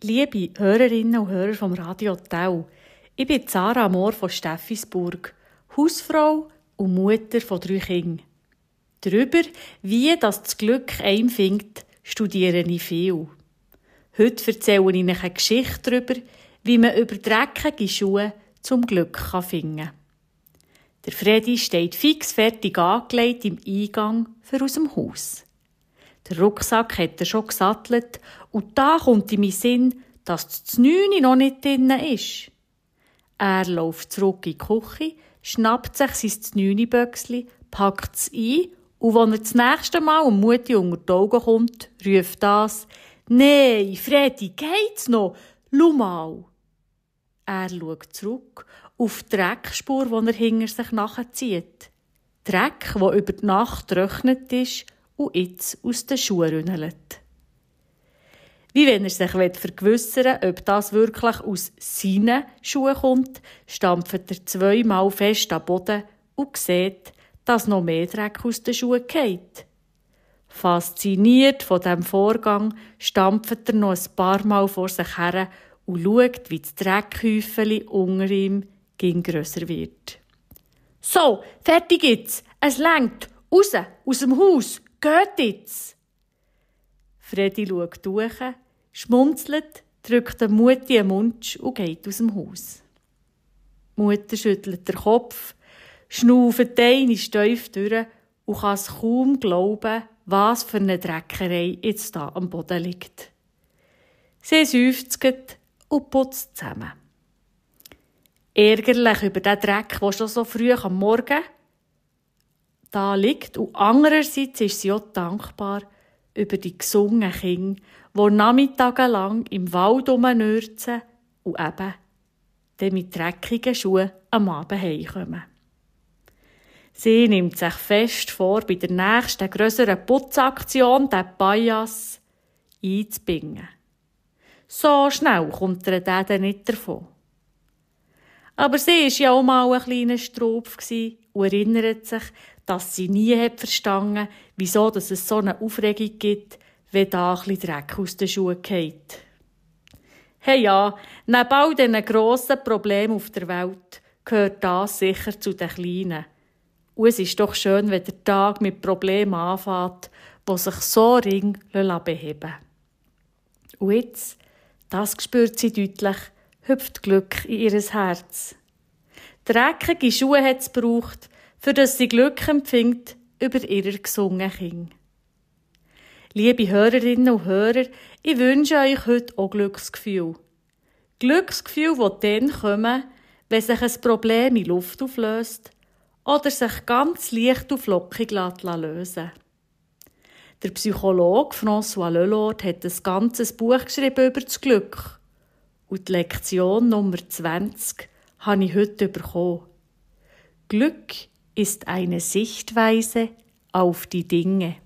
Liebe Hörerinnen und Hörer vom Radio Tau, ich bin Sarah Mohr von Steffisburg, Hausfrau und Mutter von drei Kindern. Darüber, wie das, Glück einfängt, studiere ich viel. Heute erzähle ich Ihnen eine Geschichte darüber, wie man über dreckige Schuhe zum Glück finden kann. Der Freddy steht fix fertig angelegt im Eingang für unser dem Haus. Der Rucksack hat er schon gesattelt und da kommt in meinen Sinn, dass das Znüni noch nicht drinnen ist. Er läuft zurück in die Küche, schnappt sich sein Znüni-Böckchen, packt es ein und wenn er das nächste Mal um Mutti unter die Augen kommt, ruft das «Nein, Freddy, geht's noch? Schau mal!» Er schaut zurück auf die Dreckspur, die er hinter sich nachzieht. Dreck, der über die Nacht trocknet ist und jetzt aus den Schuhen rünnelt. Wie wenn er sich vergewissern will, ob das wirklich aus seinen Schuhen kommt, stampft er zweimal fest am Boden und sieht, dass noch mehr Dreck aus den Schuhen geht. Fasziniert von dem Vorgang stampft er noch ein paar Mal vor sich her und schaut, wie das Dreckhäufchen unter ihm ging grösser wird. So, fertig jetzt. Es lenkt. Raus, aus dem Haus. Geht jetzt! Freddy schaut durch, schmunzelt, drückt der Mutti den Mund und geht aus dem Haus. Die Mutter schüttelt den Kopf, schnauft eine steif durch und kann es kaum glauben, was für eine Dreckerei jetzt da am Boden liegt. Sie seufzt und putzt zusammen. Ärgerlich über den Dreck, der schon so früh am Morgen da liegt. Und andererseits ist sie auch dankbar über die gesungenen Kinder, die nachmittags lang im Wald rumnürzen und eben dann mit dreckigen Schuhen am Abend heimkommen. Sie nimmt sich fest vor, bei der nächsten grösseren Putzaktion den Bias einzubingen. So schnell kommt er dann nicht davon. Aber sie war ja auch mal ein kleiner Straub und erinnert sich, dass sie nie hat verstanden, wieso dass es so eine Aufregung gibt, wenn da ein bisschen Dreck aus den Schuhen geht. Hey ja, neben all diesen grossen Problemen auf der Welt gehört das sicher zu den kleinen. Und es ist doch schön, wenn der Tag mit Problemen anfängt, die sich so ring beheben Und jetzt, das spürt sie deutlich, hüpft Glück in ihres Herz. Dreckige Schuhe hat es gebraucht, für das sie Glück empfindet über ihre gesungenen Kinder. Liebe Hörerinnen und Hörer, ich wünsche euch heute auch Glücksgefühl. Glücksgefühl, das dann kommen, wenn sich ein Problem in Luft auflöst oder sich ganz leicht und flockig lösen Der Psychologe François Lelord hat ein ganzes Buch geschrieben über das Glück. Und die Lektion Nummer 20 habe ich heute bekommen. Glück ist eine Sichtweise auf die Dinge.